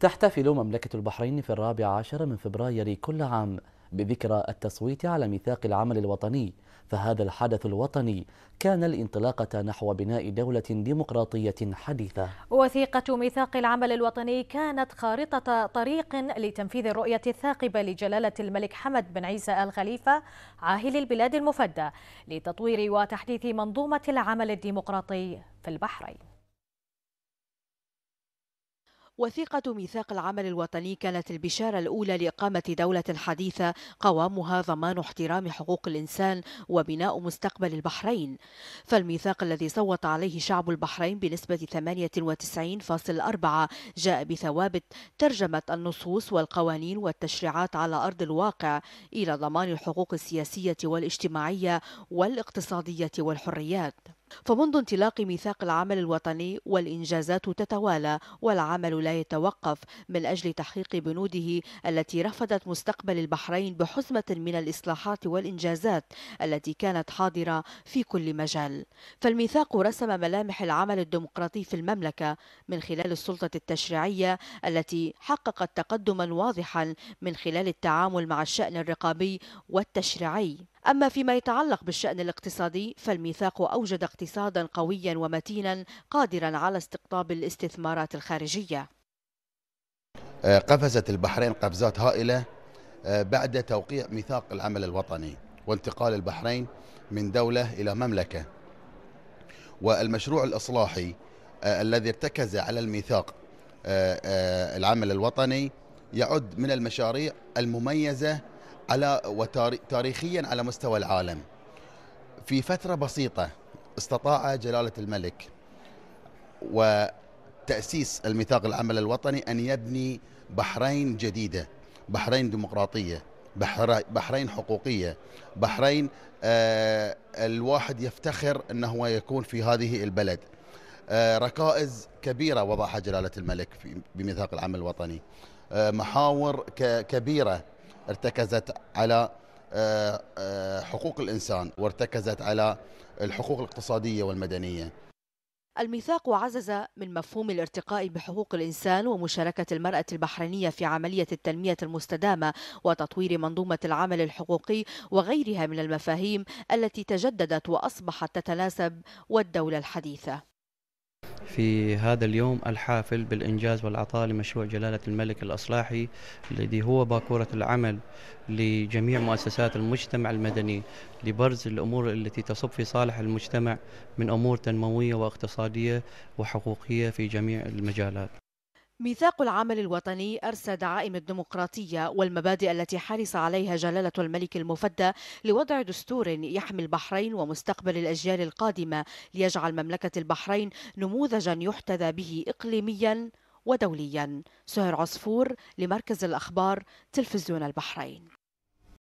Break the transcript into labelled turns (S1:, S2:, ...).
S1: تحتفل مملكة البحرين في الرابع عشر من فبراير كل عام بذكرى التصويت على ميثاق العمل الوطني فهذا الحدث الوطني كان الانطلاقة نحو بناء دولة ديمقراطية حديثة
S2: وثيقة ميثاق العمل الوطني كانت خارطة طريق لتنفيذ الرؤية الثاقبة لجلالة الملك حمد بن عيسى آل خليفة عاهل البلاد المفدى لتطوير وتحديث منظومة العمل الديمقراطي في البحرين
S3: وثيقة ميثاق العمل الوطني كانت البشارة الأولى لإقامة دولة حديثة قوامها ضمان احترام حقوق الإنسان وبناء مستقبل البحرين فالميثاق الذي صوت عليه شعب البحرين بنسبة 98.4 جاء بثوابت ترجمت النصوص والقوانين والتشريعات على أرض الواقع إلى ضمان الحقوق السياسية والاجتماعية والاقتصادية والحريات فمنذ انطلاق ميثاق العمل الوطني والإنجازات تتوالى والعمل لا يتوقف من أجل تحقيق بنوده التي رفضت مستقبل البحرين بحزمة من الإصلاحات والإنجازات التي كانت حاضرة في كل مجال فالميثاق رسم ملامح العمل الديمقراطي في المملكة من خلال السلطة التشريعية التي حققت تقدما واضحا من خلال التعامل مع الشأن الرقابي والتشريعي أما فيما يتعلق بالشأن الاقتصادي فالميثاق أوجد اقتصادا قويا ومتينا قادرا على استقطاب الاستثمارات الخارجية
S4: آه، قفزت البحرين قفزات هائلة آه، بعد توقيع ميثاق العمل الوطني وانتقال البحرين من دولة إلى مملكة والمشروع الإصلاحي آه، الذي ارتكز على الميثاق العمل الوطني يعد من المشاريع المميزة على وتاريخيا على مستوى العالم في فترة بسيطة استطاع جلالة الملك وتأسيس الميثاق العمل الوطني أن يبني بحرين جديدة بحرين ديمقراطية بحرين حقوقية بحرين آه، الواحد يفتخر أنه هو يكون في هذه البلد آه، ركائز كبيرة وضعها جلالة الملك بميثاق العمل الوطني آه، محاور كبيرة ارتكزت على آه، آه، حقوق الانسان وارتكزت على الحقوق الاقتصاديه والمدنيه
S3: الميثاق عزز من مفهوم الارتقاء بحقوق الإنسان ومشاركة المرأة البحرينية في عملية التنمية المستدامة وتطوير منظومة العمل الحقوقي وغيرها من المفاهيم التي تجددت وأصبحت تتناسب والدولة الحديثة
S1: في هذا اليوم الحافل بالإنجاز والعطاء لمشروع جلالة الملك الأصلاحي الذي هو باكورة العمل لجميع مؤسسات المجتمع المدني لبرز الأمور التي تصب في صالح المجتمع من أمور تنموية واقتصادية وحقوقية في جميع المجالات
S3: ميثاق العمل الوطني أرسى دعائم الديمقراطية والمبادئ التي حرص عليها جلالة الملك المفدى لوضع دستور يحمي البحرين ومستقبل الأجيال القادمة ليجعل مملكة البحرين نموذجا يحتذى به إقليميا ودوليا سهر عصفور لمركز الأخبار تلفزيون البحرين